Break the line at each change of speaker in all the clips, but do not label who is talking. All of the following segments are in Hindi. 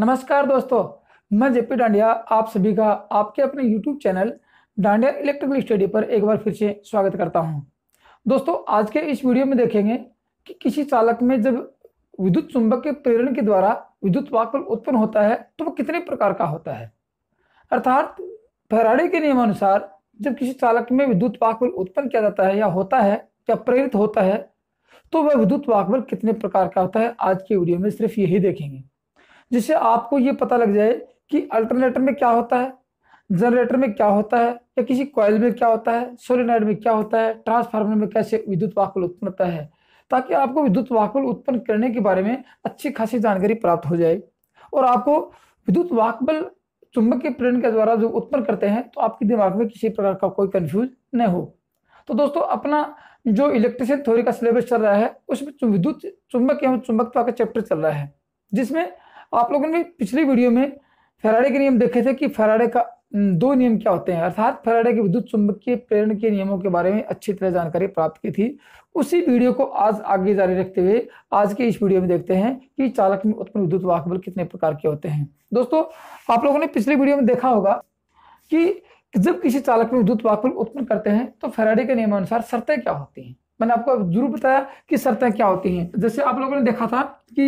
नमस्कार दोस्तों मैं जेपी डांडिया आप सभी का आपके अपने YouTube channel Dandiya electrical study पर एक बार फिर से स्वागत करता हूं दोस्तों आज के इस वीडियो में देखेंगे कि किसी चालक में जब विद्युत चुंबक के प्रेरण के द्वारा विद्युत वाकल उत्पन्न होता है तो वह कितने प्रकार का होता है अर्थात फहराड़े के नियमानुसार जब किसी चालक में विद्युत वाकबल उत्पन्न किया जाता है या होता है या प्रेरित होता है तो वह विद्युत वाकबल कितने प्रकार का होता है आज की वीडियो में सिर्फ यही देखेंगे जिससे आपको ये पता लग जाए कि अल्टरनेटर में क्या होता है जनरेटर में क्या होता है या किसी कॉयल में क्या होता है सोलिनाइड में क्या होता है ट्रांसफार्मर में कैसे विद्युत वाकुल उत्पन्न होता है ताकि आपको विद्युत वाकुल उत्पन्न करने के बारे में अच्छी खासी जानकारी प्राप्त हो जाए और आपको विद्युत वाकबल चुंबक के प्रेरण के द्वारा जो उत्पन्न करते हैं तो आपके दिमाग में किसी प्रकार का कोई कन्फ्यूज न हो तो दोस्तों अपना जो इलेक्ट्रिशियन थ्योरी का सिलेबस चल रहा है उसमें विद्युत चुंबक एवं चुंबकत्व का चैप्टर चल रहा है जिसमें आप लोगों ने पिछली वीडियो में फेराडे के नियम देखे थे कि फेराडे का दो नियम क्या होते हैं अर्थात फेराडे के विद्युत चुंबकीय प्रेरण के नियमों के बारे में अच्छी तरह जानकारी प्राप्त की थी उसी वीडियो को आज आगे जारी रखते हुए आज के इस वीडियो में देखते हैं कि चालक में उत्पन्न विद्युत वाहक बल कितने प्रकार के होते हैं दोस्तों आप लोगों ने पिछली वीडियो में देखा होगा कि जब किसी चालक में विद्युत वाहक बल उत्पन्न करते हैं तो फेराडे के नियमानुसार शर्तें क्या होती हैं मैंने आपको जरूर बताया कि शर्तें क्या होती हैं जैसे आप लोगों ने देखा था कि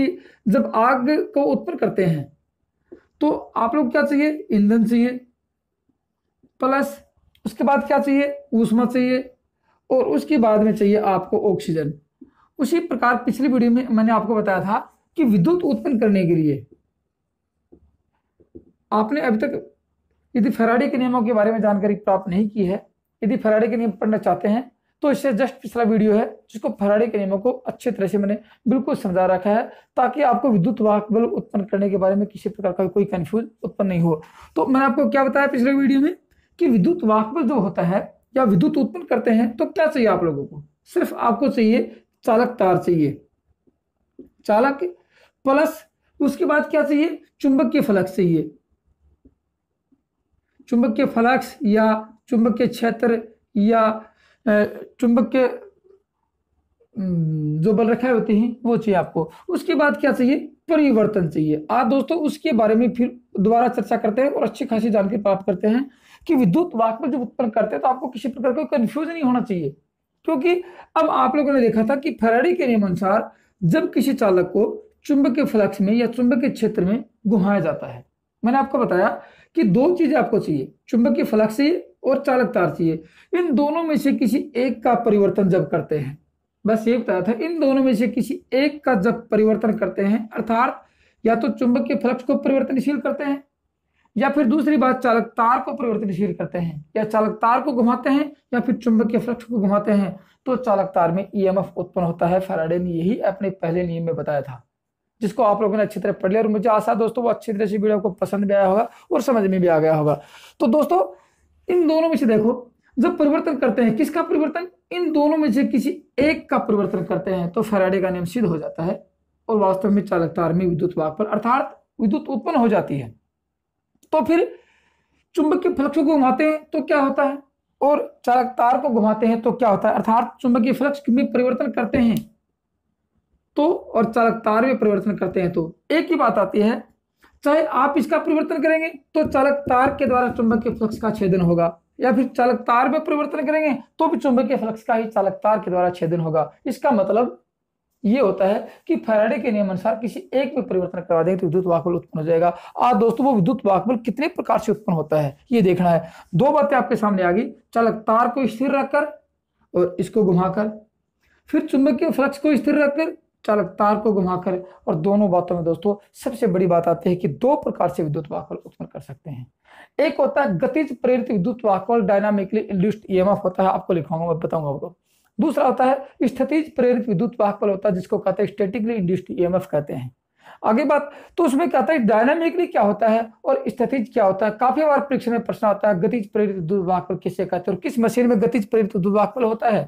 जब आग को उत्पन्न करते हैं तो आप लोग क्या चाहिए ईंधन चाहिए प्लस उसके बाद क्या चाहिए ऊष्मा चाहिए और उसके बाद में चाहिए आपको ऑक्सीजन उसी प्रकार पिछली वीडियो में मैंने आपको बताया था कि विद्युत उत्पन्न करने के लिए आपने अभी तक यदि फेराडे के नियमों के बारे में जानकारी प्राप्त नहीं की है यदि फेराडे के नियम पढ़ना चाहते हैं तो इससे जस्ट पिछला वीडियो है जिसको फरारी के नियमों को अच्छे तरह से मैंने बिल्कुल समझा रखा है ताकि आपको विद्युत वाहक बल उत्पन्न करने के बारे में किसी प्रकार का कोई कन्फ्यूज उत्पन्न नहीं हो तो मैंने आपको क्या बताया पिछले वीडियो में कि विद्युत वाहक बल जो होता है या विद्युत उत्पन्न करते हैं तो क्या चाहिए आप लोगों को सिर्फ आपको चाहिए चालक तार चाहिए चालक प्लस उसके बाद क्या चाहिए चुंबक के फलक चाहिए चुंबक के फलक्स या चुंबक के क्षेत्र या चुंबक के हम्म, जो बल रखा होते हैं वो चाहिए आपको उसके बाद क्या चाहिए परिवर्तन चाहिए आप दोस्तों उसके बारे में फिर दोबारा चर्चा करते हैं और अच्छी खासी जानकारी प्राप्त करते हैं कि विद्युत वाक पर जब उत्पन्न करते हैं तो आपको किसी प्रकार का कंफ्यूज नहीं होना चाहिए क्योंकि अब आप लोगों ने देखा था कि फरारी के नियम अनुसार जब किसी चालक को चुंबक के फ्लक्स में या चुंबक के क्षेत्र में घुमाया जाता है मैंने आपको बताया कि दो चीजें आपको चाहिए चुंबक के फ्लक्स चाहिए और चालक तार चाहिए इन दोनों में से किसी एक का परिवर्तन जब करते हैं बस ये बताया था इन दोनों में से किसी एक का जब परिवर्तन करते हैं अर्थात या तो चुंबक के फ्लक्स को परिवर्तनशील करते हैं या फिर दूसरी बात चालक तार को परिवर्तनशील करते हैं या चालक तार को घुमाते हैं या फिर चुंबक के फ्लक्स को घुमाते हैं तो चालक तार में एफ e उत्पन्न होता है फैराडे ने यही अपने पहले नियम में बताया था जिसको आप लोगों ने अच्छी तरह पढ़ लिया और मुझे आशा दोस्तों वो अच्छी तरह से वीडियो को पसंद भी आया होगा और समझ में भी आ गया होगा तो दोस्तों इन दोनों में से देखो जब परिवर्तन करते हैं किसका परिवर्तन इन दोनों में से किसी एक का परिवर्तन करते हैं तो फेराडे का नियम सिद्ध हो जाता है और वास्तव में चालक तार में विद्युत वाक पर अर्थात विद्युत उत्पन्न हो जाती है तो फिर चुंबक के फ्लक्स को घुमाते हैं तो क्या होता है और चालक तार को घुमाते हैं तो क्या होता है अर्थात चुंबकीय फ्लक्स में परिवर्तन करते हैं तो और चालक तार में परिवर्तन करते हैं तो एक ही बात आती है चाहे आप इसका परिवर्तन करेंगे तो चालक तार के द्वारा चुंबक के फ्लक्स का छेदन होगा या फिर चालक तार में परिवर्तन करेंगे तो भी चुंबक के फ्लक्स का ही चालक तार के द्वारा छेदन होगा इसका मतलब ये होता है कि फैराडे के नियम अनुसार किसी एक में परिवर्तन करवा देंगे तो विद्युत वाकबल उत्पन्न हो जाएगा आज दोस्तों वो विद्युत वाकबल कितने प्रकार से उत्पन्न होता है ये देखना है दो बातें आपके सामने आ गई चालक तार को स्थिर रखकर और इसको घुमाकर फिर चुंबकीय फ्लक्स को स्थिर रखकर चालक तार को घुमाकर और दोनों बातों में दोस्तों सबसे बड़ी बात आती है कि दो प्रकार से विद्युत वाहकल उत्पन्न कर सकते हैं एक होता है गतिज प्रेरित विद्युत वाहकल डायनामिकली इंड्यूस्ड ईएमएफ होता है आपको लिखाऊंगा मैं बताऊंगा आपको दूसरा होता है स्थितिज प्रेरित विद्युत वाहकल होता है जिसको कहते हैं स्टेटिकली इंड्यूस्ड ईएमएफ कहते हैं आगे बात तो उसमें कहता है डायनामिकली क्या होता है और स्थितिज क्या होता है काफी बार परीक्षा में प्रश्न आता है गतिज प्रेरित विद्युत वाहकल किसे कहते हैं और किस मशीन में गतिज प्रेरित विद्युत वाहकल होता है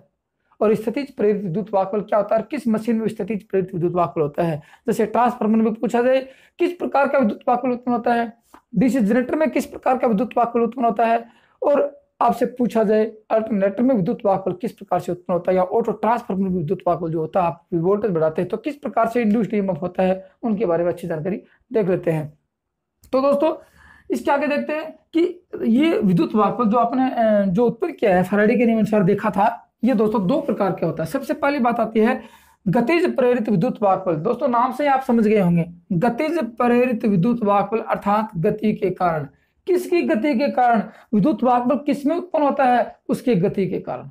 और स्थितिज प्रेरित विद्युत वाकबल क्या होता है और किस मशीन में स्थितिज प्रेरित विद्युत वाकबल होता है जैसे ट्रांसफार्मर में पूछा जाए किस प्रकार का विद्युत वाकबल उत्पन्न होता है डीसी जनरेटर में किस प्रकार का विद्युत वाकबल उत्पन्न होता है और आपसे पूछा जाए अल्टरनेटर में विद्युत वाकबल किस प्रकार से उत्पन्न होता है या ऑटो ट्रांसफार्मर में विद्युत वाकबल जो होता है आप वोल्टेज बढ़ाते हैं तो किस प्रकार से इंड्यूस्ड ईएमएफ होता है उनके बारे में अच्छी जानकारी देख लेते हैं तो दोस्तों इसके आगे देखते हैं कि ये विद्युत वाकबल जो आपने जो उत्पन्न किया है फराडे के नियम अनुसार देखा था ये दोस्तों दो प्रकार के होता है सबसे पहली बात आती है गतिज प्रेरित विद्युत वाक दोस्तों नाम से आप समझ गए होंगे गतिज प्रेरित विद्युत वाक अर्थात गति के कारण किसकी गति के कारण विद्युत वाक किसमें उत्पन्न होता है उसकी गति के कारण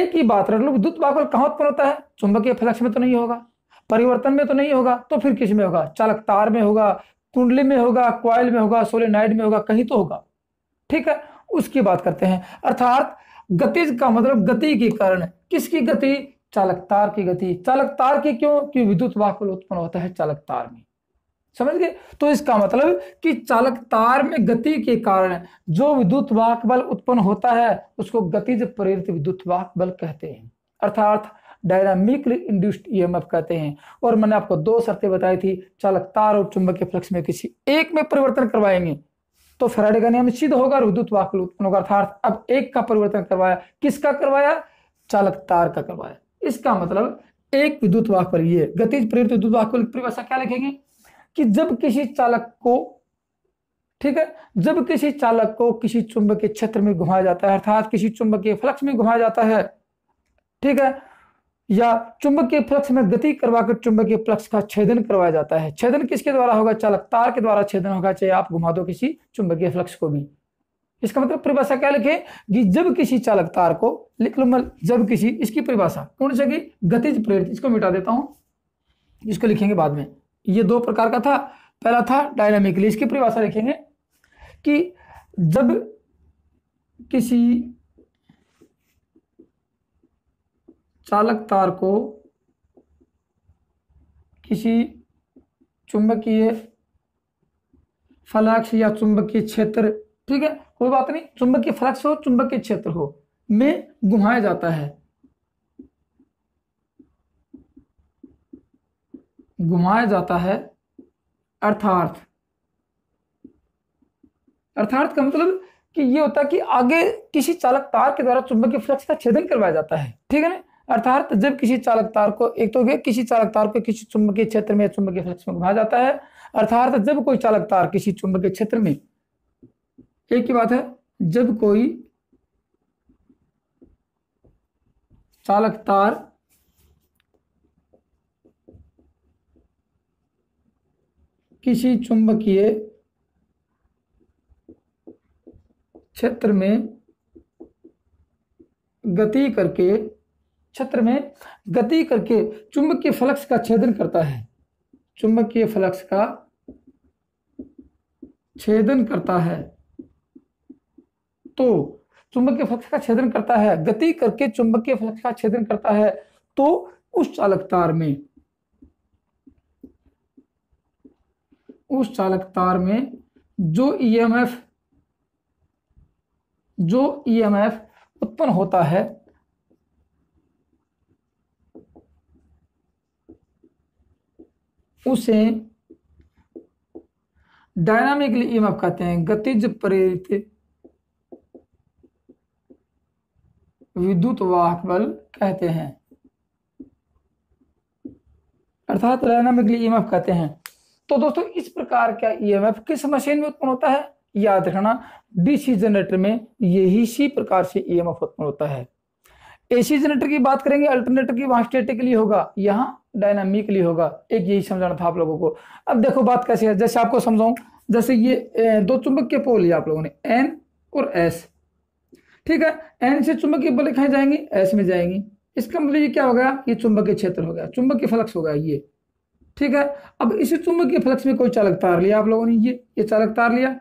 एक ही बात रख लो विद्युत वाक बल कहाँ उत्पन्न होता है चुंबकीय फ्लक्स में तो नहीं होगा परिवर्तन में तो नहीं होगा तो फिर किस में होगा चालक तार में होगा कुंडली में होगा क्वाइल में होगा सोलेनाइड में होगा कहीं तो होगा ठीक है उसकी बात करते हैं अर्थात गतिज का मतलब गति के कारण किसकी गति चालक तार की गति चालक तार की क्यों क्यों विद्युत वाहकुल उत्पन्न होता है चालक तार में समझ गए तो इसका मतलब कि चालक तार में गति के कारण जो विद्युत वाहक बल उत्पन्न होता है उसको गतिज प्रेरित विद्युत वाहक बल कहते हैं अर्थात डायनामिकली इंड्यूस्ड ईएमएफ कहते हैं और मैंने आपको दो शर्तें बताई थी चालक तार और चुंबक के फ्लक्स में किसी एक में परिवर्तन करवाएंगे तो फराडे का नियम सिद्ध होगा विद्युत वाहक उत्पन्न होगा अर्थात अब एक का परिवर्तन करवाया किसका करवाया चालक तार का करवाया इसका मतलब एक विद्युत वाहक पर यह गतिज प्रेरित विद्युत वाहक की परिभाषा क्या लिखेंगे कि जब किसी चालक को ठीक है जब किसी चालक को किसी चुंबक के क्षेत्र में घुमाया जाता है अर्थात किसी चुंबक के फ्लक्स में घुमाया जाता है ठीक है या चुंबक के फ्लक्स में गति करवाकर चुंबक के फ्लक्स का छेदन करवाया जाता है छेदन किसके द्वारा होगा चालक तार के द्वारा छेदन होगा चाहे आप घुमा दो किसी चुंबकीय फ्लक्स को भी इसका मतलब परिभाषा क्या लिखे कि जब किसी चालक तार को लिख लो जब किसी इसकी परिभाषा कौन सा की गतिज प्रेरित इसको मिटा देता हूं इसको लिखेंगे बाद में ये दो प्रकार का था पहला था डायनामिकली इसकी परिभाषा लिखेंगे कि जब किसी चालक तार को किसी चुंबकीय फलक्ष या चुंबकीय क्षेत्र ठीक है कोई बात नहीं चुंबकीय फलक्ष हो चुंबकीय क्षेत्र हो में घुमाया जाता है घुमाया जाता है अर्थार्थ अर्थार्थ का मतलब कि ये होता है कि आगे किसी चालक तार के द्वारा चुंबकीय फ्लक्स का छेदन करवाया जाता है ठीक है ना अर्थात जब किसी चालक तार को एक तो किसी चालक तार को किसी चुंबकीय क्षेत्र में चुंबकीय फ्लक्स में घुमाया जाता है अर्थात जब कोई चालक तार किसी चुंबकीय क्षेत्र में एक ही बात है जब कोई चालक तार किसी चुंबकीय क्षेत्र में गति करके क्षेत्र में गति करके चुंबक के फ्लक्स का छेदन करता है चुंबक के फ्लक्स का छेदन करता है तो चुंबक के फ्लक्स का छेदन करता है गति करके चुंबक के फ्लक्स का छेदन करता है तो उस चालक तार में उस चालक तार में जो ईएमएफ e जो ईएमएफ e उत्पन्न होता है उसे डायनामिकली ईएमएफ कहते हैं गतिज प्रेरित विद्युत वाहक बल कहते हैं अर्थात डायनामिकली ईएमएफ कहते हैं तो दोस्तों इस प्रकार का ईएमएफ किस मशीन में उत्पन्न होता है याद रखना डीसी जनरेटर में यही सी प्रकार से ईएमएफ उत्पन्न होता है एसी जनरेटर की बात करेंगे अल्टरनेटर की वहां स्टेटिकली होगा यहाँ डायनामिकली होगा एक यही समझाना था आप लोगों को अब देखो बात कैसे है जैसे आपको समझाऊ जैसे ये दो चुंबक के पोल लिया आप लोगों ने एन और एस ठीक है एन से चुंबक के बल खाए जाएंगे एस में जाएंगी इसका मतलब ये क्या हो गया ये चुंबक के क्षेत्र हो गया चुंबक के फ्लक्स हो गया ये ठीक है अब इसी चुंबक के फ्लक्स में कोई चालक तार लिया आप लोगों ने ये ये चालक तार लिया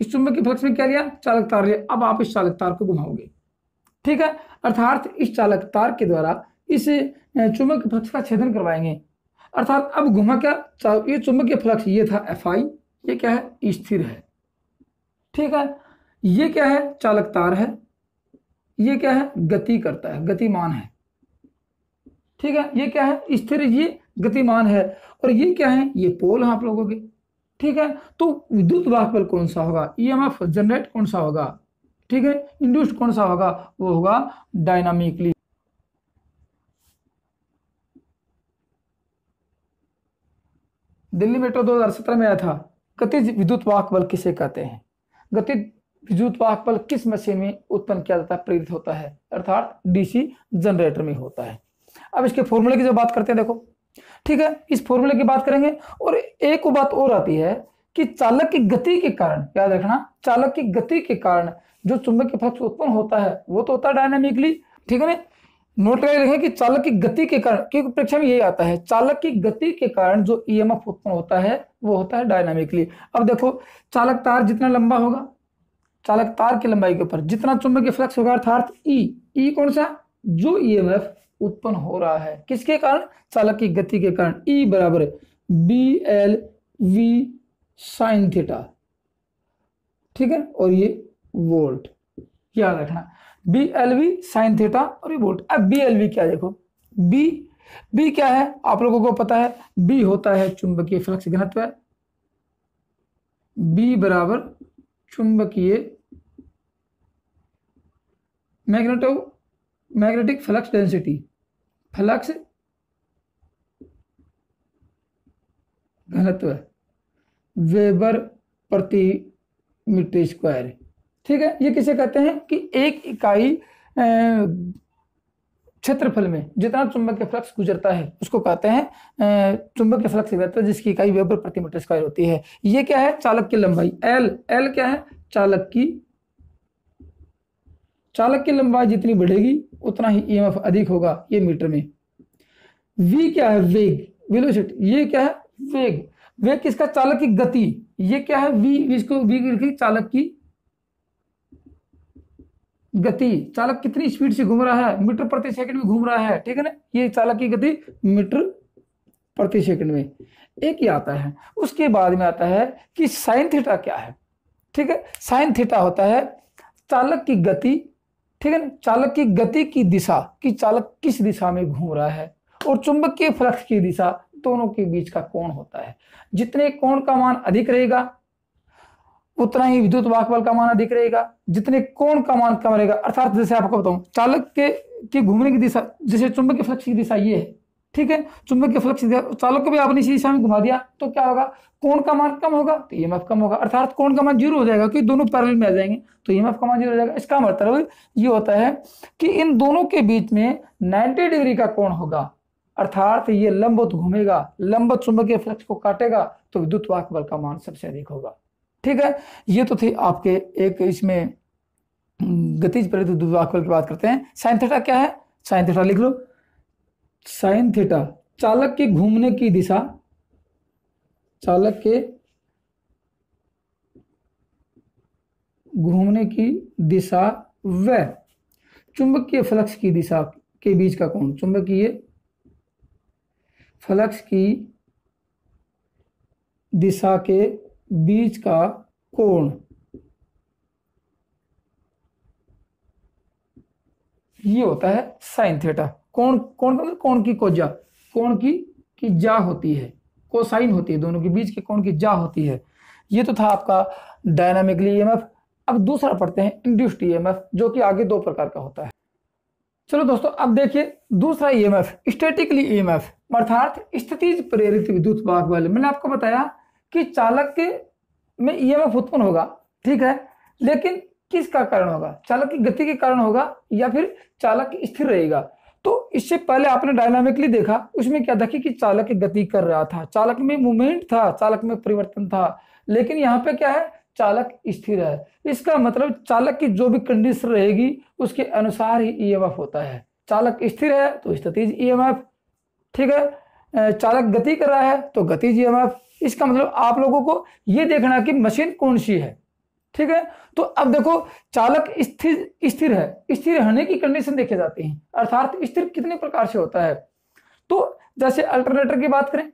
इस चुंबक के फ्लक्स में क्या लिया चालक तार लिया अब आप इस चालक तार को घुमाओगे ठीक है अर्थात इस चालक तार के द्वारा इस चुंबक फ्लक्स का छेदन करवाएंगे अर्थात अब घुमा क्या ये चुंबकीय फ्लक्स ये था एफ आई ये क्या है स्थिर है ठीक है ये क्या है चालक तार है ये क्या है गति करता है गतिमान है ठीक है ये क्या है स्थिर ये गतिमान है और ये क्या है ये पोल है आप लोगों के ठीक है तो विद्युत वाहक बल कौन सा होगा ई e जनरेट कौन सा होगा ठीक है इंड्यूस्ड कौन सा होगा वो होगा डायनामिकली दिल्ली मेट्रो 2017 में आया था गतिज विद्युत वाहक बल किसे कहते हैं गतिज विद्युत वाहक बल किस मशीन में उत्पन्न किया जाता है प्रेरित होता है अर्थात डीसी जनरेटर में होता है अब इसके फॉर्मूले की जो बात करते हैं देखो ठीक है इस फॉर्मूले की बात करेंगे और एक बात और आती है कि चालक की गति के कारण याद रखना चालक की गति के कारण जो चुंबक फ्लक्स उत्पन्न होता है वो तो होता है डायनामिकली ठीक है ना नोट करके देखें कि चालक की गति के कारण क्योंकि परीक्षा में यही आता है चालक की गति के कारण जो ईएमएफ उत्पन्न होता है वो होता है डायनामिकली अब देखो चालक तार जितना लंबा होगा चालक तार की लंबाई के ऊपर जितना चुंबक के फ्लक्स होगा अर्थात ई e, ई e कौन सा जो ईएमएफ उत्पन्न हो रहा है किसके कारण चालक की गति के कारण ई e बराबर B L V sine theta ठीक है और ये वोल्ट याद रखना B L V sine theta और ये वोल्ट अब बी एल वी क्या देखो बी बी क्या है आप लोगों को पता है बी होता है चुंबकीय फ्लक्स घनत्व बी बराबर चुंबकीय magneto magnetic flux density flux घनत्व है वेबर प्रति मीटर स्क्वायर ठीक है ये किसे कहते हैं कि एक इकाई क्षेत्रफल में जितना चुंबक के फ्लक्स गुजरता है उसको कहते हैं चुंबक के फ्लक्स गुजरता है जिसकी इकाई वेबर प्रति मीटर स्क्वायर होती है ये क्या है चालक की लंबाई एल एल क्या है चालक की चालक की लंबाई जितनी बढ़ेगी उतना ही एफ e अधिक होगा ये मीटर में वी क्या है वेग वेलोसिटी ये क्या है वेग वे किसका चालक की गति ये क्या है वी इसको वी लिखी चालक की गति चालक कितनी स्पीड से घूम रहा है मीटर प्रति सेकंड में घूम रहा है ठीक है ना ये चालक की गति मीटर प्रति सेकंड में एक ही आता है उसके बाद में आता है कि साइन थीटा क्या है ठीक है साइन थीटा होता है चालक की गति ठीक है ना चालक की गति की दिशा कि चालक किस दिशा में घूम रहा है और चुंबकीय फ्लक्स की दिशा दोनों के बीच का कोण होता है जितने कोण का मान अधिक रहेगा उतना ही विद्युत वाहक बल का मान अधिक रहेगा जितने कोण का मान कम रहेगा अर्थात जैसे आपको बताऊं चालक के की घूमने की दिशा जैसे चुंबक के फ्लक्स की दिशा ये है ठीक है चुंबक के फ्लक्स चालक को भी आपने इसी दिशा में घुमा दिया तो क्या होगा कोण का मान कम होगा तो ईएमएफ e कम होगा अर्थात कोण का मान जीरो हो जाएगा क्योंकि दोनों पैरल में आ जाएंगे तो ईएमएफ e का मान जीरो हो जाएगा इसका मतलब ये होता है कि इन दोनों के बीच में 90 डिग्री का कोण होगा अर्थात ये लंबवत घूमेगा लंबवत चुंबकीय फ्लक्स को काटेगा तो विद्युत वाक बल का मान सबसे अधिक होगा ठीक है ये तो थी आपके एक इसमें हम्म, गतिज प्रेरित विद्युत वाक बल की बात करते हैं साइन थीटा क्या है साइन थीटा लिख लो साइन थीटा चालक के घूमने की दिशा चालक के घूमने की दिशा व चुंबकीय फ्लक्स की दिशा के बीच का कोण चुंबकीय फ्लक्स की दिशा के बीच का कोण ये होता है साइन थेटा कोण कोण का मतलब कोण की कोजा कोण की की जा होती है कोसाइन होती है दोनों के बीच के कोण की जा होती है ये तो था आपका डायनामिकली ईएमएफ e अब दूसरा पढ़ते हैं इंड्यूस्ड ईएमएफ e जो कि आगे दो प्रकार का होता है चलो दोस्तों अब देखिए दूसरा ईएमएफ स्टेटिकली ईएमएफ अर्थात स्थिति प्रेरित विद्युत भाग बल मैंने आपको बताया कि चालक के में ईएमएफ e उत्पन्न होगा ठीक है लेकिन किसका कारण होगा चालक की गति के कारण होगा या फिर चालक स्थिर रहेगा तो इससे पहले आपने डायनामिकली देखा उसमें क्या देखिए कि चालक गति कर रहा था चालक में मूवमेंट था चालक में परिवर्तन था लेकिन यहाँ पे क्या है चालक स्थिर है इसका मतलब चालक की जो भी कंडीशन रहेगी उसके अनुसार ही ई e होता है चालक स्थिर है तो स्थितिज ईएमएफ e ठीक है चालक गति कर रहा है तो गतिज ईएमएफ e इसका मतलब आप लोगों को ये देखना कि मशीन कौन सी है ठीक है तो अब देखो चालक स्थिर स्थिर है स्थिर होने की कंडीशन देखे जाती है अर्थात स्थिर कितने प्रकार से होता है तो जैसे अल्टरनेटर की बात करें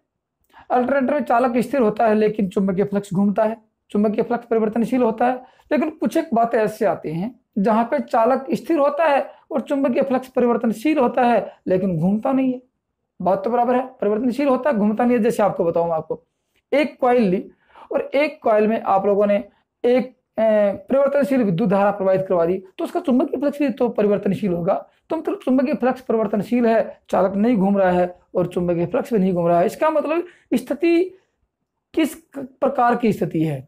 अल्टरनेटर में चालक स्थिर होता है लेकिन चुंबकीय फ्लक्स घूमता है चुंबकीय फ्लक्स परिवर्तनशील होता है लेकिन कुछ एक बातें ऐसे आती हैं जहां पे चालक स्थिर होता है और चुंबकीय फ्लक्स परिवर्तनशील होता है लेकिन घूमता नहीं है बात तो बराबर है परिवर्तनशील होता है घूमता नहीं है जैसे आपको बताऊंगा आपको एक कॉइल ली और एक कॉइल में आप लोगों ने एक परिवर्तनशील विद्युत धारा प्रवाहित करवा दी तो उसका चुंबकीय फ्लक्स भी तो परिवर्तनशील होगा तो मतलब चुंबकीय फ्लक्स परिवर्तनशील है चालक नहीं घूम रहा है और चुंबकीय फ्लक्स भी नहीं घूम रहा है इसका मतलब स्थिति किस प्रकार की स्थिति है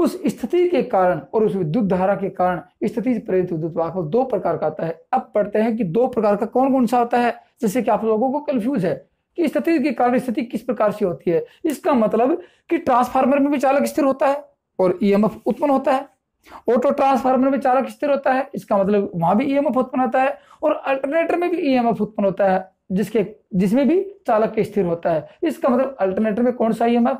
उस स्थिति के कारण और उस विद्युत धारा के कारण स्थिति से प्रेरित विद्युत वाहक दो प्रकार का आता है अब पढ़ते हैं कि दो प्रकार का कौन कौन सा होता है जैसे कि आप लोगों को कंफ्यूज है कि स्थिति के कारण स्थिति किस प्रकार से होती है इसका मतलब कि ट्रांसफार्मर में भी चालक स्थिर होता है और ईएमएफ e उत्पन्न होता है ऑटो ट्रांसफार्मर में चालक स्थिर होता है इसका मतलब वहां भी ईएमएफ e उत्पन्न होता है और अल्टरनेटर में भी ईएमएफ e उत्पन्न होता है जिसके जिसमें भी चालक स्थिर होता है इसका मतलब अल्टरनेटर में कौन सा ईएमएफ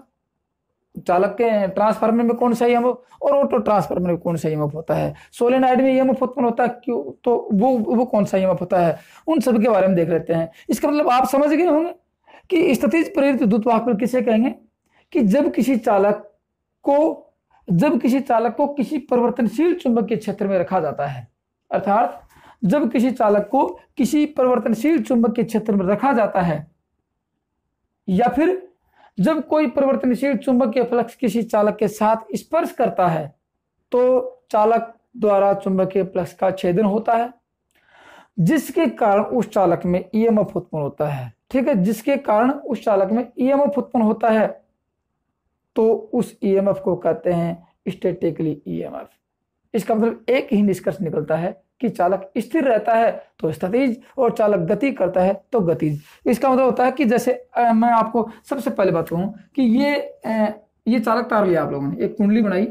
चालक के ट्रांसफार्मर में कौन सा ई और ऑटो ट्रांसफार्मर में कौन सा ई होता है सोलेनाइड में ई उत्पन्न होता है क्यों तो वो वो कौन सा ई होता है उन सब के बारे में देख लेते हैं इसका मतलब आप समझ गए होंगे कि स्थितिज प्रेरित विद्युत वाहक किसे कहेंगे कि जब किसी चालक को जब किसी चालक को किसी परिवर्तनशील चुंबक के क्षेत्र में रखा जाता है अर्थात जब किसी चालक को किसी परिवर्तनशील चुंबक के क्षेत्र में रखा जाता है या फिर जब कोई परिवर्तनशील के फ्लक्स किसी चालक के साथ स्पर्श करता है तो चालक द्वारा के फ्लक्स का छेदन होता है जिसके कारण उस चालक में ईएमएफ e उत्पन्न होता है ठीक है जिसके कारण उस चालक में ईएमएफ e उत्पन्न होता है तो उस ईएमएफ e को कहते हैं स्टेटिकली ईएमएफ इसका मतलब एक ही निष्कर्ष निकलता है कि चालक स्थिर रहता है तो स्थितिज और चालक गति करता है तो गतिज इसका मतलब होता है कि जैसे आ, मैं आपको सबसे पहले बात कि ये आ, ये चालक तार लिया आप लोगों ने एक कुंडली बनाई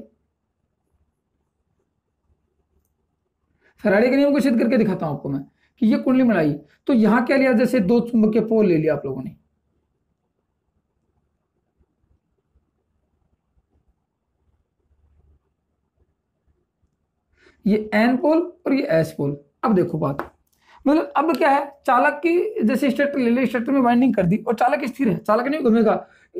फराड़ी के नियम को सिद्ध करके दिखाता हूं आपको मैं कि ये कुंडली बनाई तो यहां क्या लिया जैसे दो के पोल ले लिया आप लोगों ने ये एन पोल और ये एस पोल अब देखो बात मतलब अब क्या है चालक की जैसे स्टेटर ले लिया स्टेटर में वाइंडिंग कर दी और चालक स्थिर है चालक नहीं घूमेगा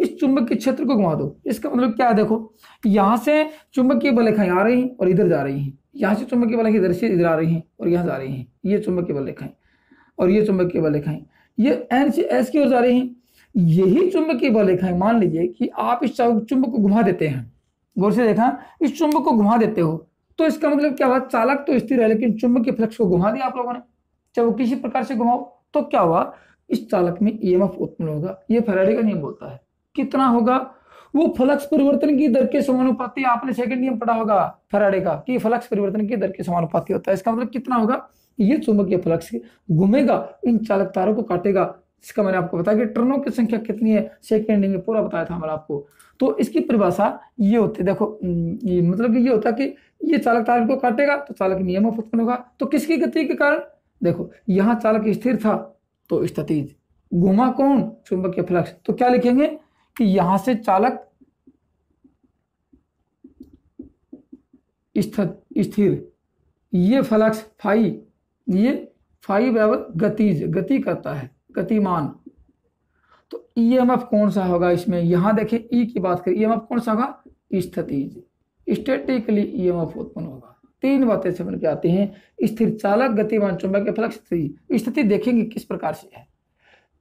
इस चुंबक के क्षेत्र को घुमा दो इसका मतलब क्या है देखो यहां से चुंबक चुंबकीय बलेखाएं आ रही हैं और इधर जा रही हैं यहां से चुंबक चुंबकीय बलेखें इधर से इधर आ रही हैं और यहां जा रही हैं ये चुंबक चुंबकीय बलेखाएं और ये चुंबक चुंबकीय बलेखाएं ये एन से एस की ओर जा रही हैं यही चुंबक चुंबकीय बलेखाएं मान लीजिए कि आप इस चुंबक को घुमा देते हैं गौर से देखा इस चुंबक को घुमा देते हो तो इसका मतलब क्या हुआ चालक तो स्थिर है लेकिन चुंबक के फ्लक्स को घुमा दिया आप लोगों ने चाहे वो किसी प्रकार से घुमाओ तो क्या हुआ इस चालक में ई e उत्पन्न होगा ये फेराडे का नियम बोलता है कितना होगा वो फ्लक्स परिवर्तन की दर के समानुपाती आपने सेकंड नियम पढ़ा होगा फराडे का कि फ्लक्स परिवर्तन की दर के समानुपाती होता है इसका मतलब कितना होगा ये चुंबकीय फ्लक्स घूमेगा इन चालक तारों को काटेगा इसका मैंने आपको बताया कि ट्रनों की संख्या कितनी है सेकेंड में पूरा बताया था हमारा आपको तो इसकी परिभाषा ये होती है देखो ये मतलब कि ये होता है कि ये चालक तार को काटेगा तो चालक नियम उत्पन्न होगा तो किसकी गति के कारण देखो यहाँ चालक स्थिर था तो स्थितिज घुमा कौन चुंबकीय फ्लक्स तो क्या लिखेंगे कि यहां से चालक स्थिर ये फ्लक्स फाई ये फाई बराबर गतिज गति करता है गतिमान तो ईएमएफ e कौन सा होगा इसमें यहाँ देखें ई e की बात करें ईएमएफ e कौन सा होगा स्थितिज स्टेटिकली ईएमएफ उत्पन्न होगा तीन बातें समझ के आती हैं स्थिर चालक गतिमान चुंबक के फलक स्थिति स्थिति देखेंगे किस प्रकार से है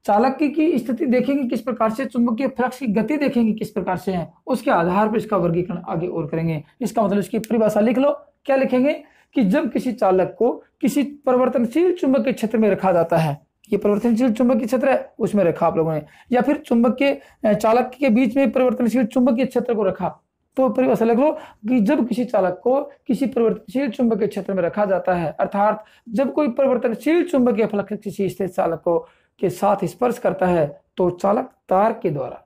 चालक की, की स्थिति देखेंगे किस प्रकार से के फ्लक्ष की गति देखेंगे किस प्रकार से है उसके आधार पर इसका वर्गीकरण आगे और करेंगे इसका मतलब इसकी परिभाषा लिख लो क्या लिखेंगे कि जब किसी चालक को किसी परिवर्तनशील चुंबक के क्षेत्र में रखा जाता है ये परिवर्तनशील चुंबकीय क्षेत्र है उसमें रखा आप लोगों ने या फिर चुंबक के चालक के बीच में परिवर्तनशील के क्षेत्र को रखा तो ऐसा लिख लो कि जब किसी चालक को किसी परिवर्तनशील के क्षेत्र में रखा जाता है अर्थात जब कोई परिवर्तनशील के फलक किसी स्थित चालक को के साथ स्पर्श करता है तो चालक तार के द्वारा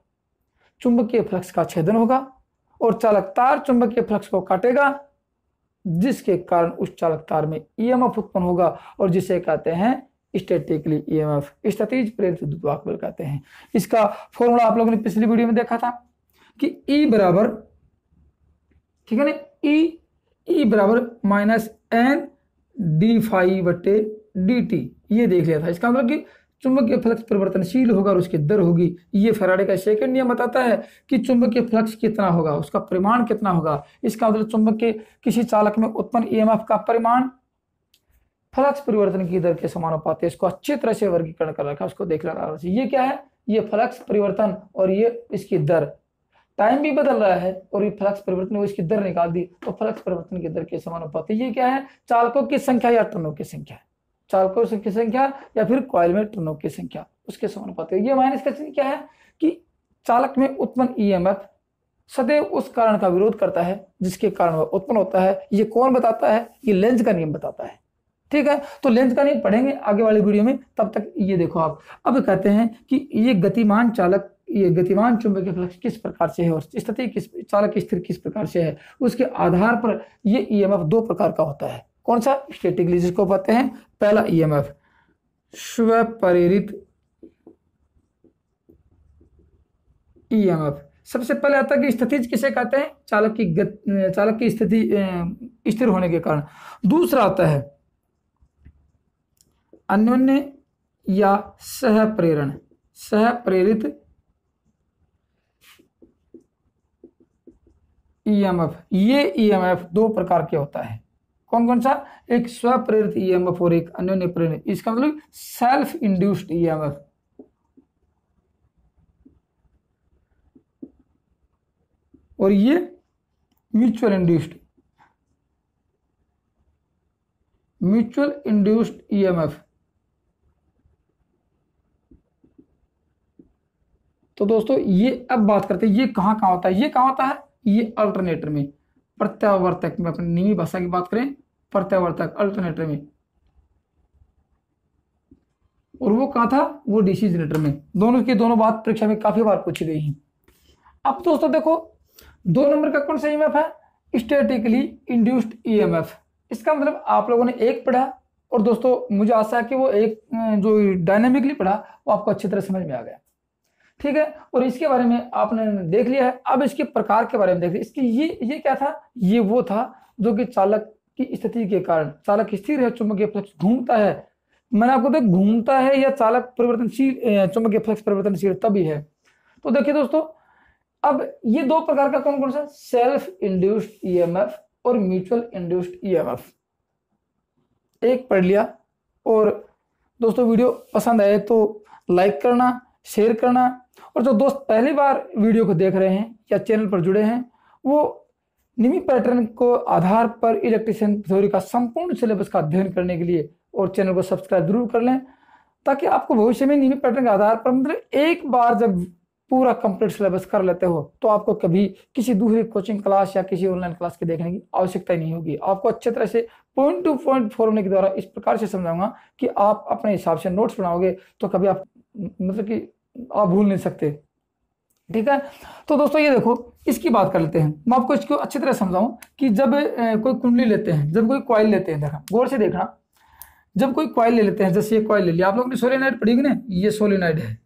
चुंबक के फ्लक्स का छेदन होगा और चालक तार चुंबक के फ्लक्स को काटेगा जिसके कारण उस चालक तार में ईएमएफ e उत्पन्न होगा और जिसे कहते हैं स्टैटिकली ईएमएफ e स्टैटिज प्रेरित विद्युत वाहक बल कहते हैं इसका फॉर्मूला आप लोगों ने पिछली वीडियो में देखा था कि ई e बराबर ठीक है ना ई e, ई बराबर माइनस एन डी फाइव बटे डी टी ये देख लिया था इसका मतलब कि चुंबकीय फ्लक्स परिवर्तनशील होगा और उसकी दर होगी ये फराडे का सेकंड नियम बताता है कि चुंबकीय फ्लक्स कितना होगा उसका परिमाण कितना होगा इसका मतलब चुंबक के किसी चालक में उत्पन्न ईएमएफ का परिमाण फलक्स परिवर्तन की दर के है इसको अच्छी तरह से वर्गीकरण कर रखा है उसको देख लेना ये क्या है ये फलक्स परिवर्तन और ये इसकी दर टाइम भी बदल रहा है और ये फलक्स परिवर्तन वो इसकी दर निकाल दी तो फलक्स परिवर्तन की दर के समानुपाती ये क्या है चालकों की संख्या या टनों की संख्या चालकों की संख्या या फिर कॉयल में टनों की संख्या उसके है ये माइनस का चिन्ह क्या है कि चालक में उत्पन्न ई e सदैव उस कारण का विरोध करता है जिसके कारण वह उत्पन्न होता है ये कौन बताता है ये लेंज का नियम बताता है ठीक है तो लेंथ का नहीं पढ़ेंगे आगे वाले वीडियो में तब तक ये देखो आप अब कहते हैं कि ये गतिमान चालक ये गतिमान चुंबक फ्लक्स किस प्रकार से है और स्थिति किस चालक स्थिर किस प्रकार से है उसके आधार पर ये ईएमएफ e दो प्रकार का होता है कौन सा स्टेटिकली जिसको बताते हैं पहला ईएमएफ e स्व प्रेरित ईएमएफ e सबसे पहले आता है कि स्थिति किसे कहते हैं चालक की गत, चालक की स्थिति स्थिर होने के कारण दूसरा आता है अन्योन्य या सह प्रेरण सह प्रेरित ईएमएफ e ये ईएमएफ e दो प्रकार के होता है कौन कौन सा एक स्व एम ईएमएफ और एक अन्य प्रेरित इसका मतलब सेल्फ इंड्यूस्ड ईएमएफ और ये mutual induced mutual induced EMF तो दोस्तों ये अब बात करते हैं ये कहाँ कहाँ होता है ये कहाँ होता है ये अल्टरनेटर में प्रत्यावर्तक में अपनी नियमी भाषा की बात करें प्रत्यावर्तक अल्टरनेटर में और वो कहाँ था वो डीसी जनरेटर में दोनों की दोनों बात परीक्षा में काफी बार पूछी गई है अब दोस्तों देखो दो नंबर का कौन सा ईएमएफ e है स्टेटिकली इंड्यूस्ड ईएमएफ इसका मतलब आप लोगों ने एक पढ़ा और दोस्तों मुझे आशा है कि वो एक जो डायनेमिकली पढ़ा वो आपको अच्छी तरह समझ में आ गया ठीक है और इसके बारे में आपने देख लिया है अब इसके प्रकार के बारे में देख लिया इसकी ये ये क्या था ये वो था जो कि चालक की स्थिति के कारण चालक स्थिर है चुंबकीय फ्लक्स घूमता है मैंने आपको देख घूमता है या चालक परिवर्तनशील चुंबकीय फ्लक्स परिवर्तनशील तभी है तो देखिए दोस्तों अब ये दो प्रकार का कौन कौन सा सेल्फ इंड्यूस्ड ईएमएफ e और म्यूचुअल इंड्यूस्ड ईएमएफ e एक पढ़ लिया और दोस्तों वीडियो पसंद आए तो लाइक करना शेयर करना और जो दोस्त पहली बार वीडियो को देख रहे हैं या चैनल पर जुड़े हैं वो निमी पैटर्न को आधार पर इलेक्ट्रिशियन थ्योरी का संपूर्ण सिलेबस का अध्ययन करने के लिए और चैनल को सब्सक्राइब जरूर कर लें ताकि आपको भविष्य में निमी पैटर्न के आधार पर मतलब एक बार जब पूरा कंप्लीट सिलेबस कर लेते हो तो आपको कभी किसी दूसरी कोचिंग क्लास या किसी ऑनलाइन क्लास के देखने की आवश्यकता नहीं होगी आपको अच्छे तरह से पॉइंट टू पॉइंट फॉर्मने के द्वारा इस प्रकार से समझाऊंगा कि आप अपने हिसाब से नोट्स बनाओगे तो कभी आप मतलब कि आप भूल नहीं सकते ठीक है तो दोस्तों ये देखो इसकी बात कर लेते हैं मैं आपको इसको अच्छी तरह समझाऊं कि जब कोई कुंडली लेते हैं जब कोई क्वाइल लेते हैं देखा गौर से देखना जब कोई क्वाइल ले लेते हैं जैसे ये क्वाइल ले लिया आप लोग ने सोलिनाइड पढ़ी ना ये सोलिनाइड है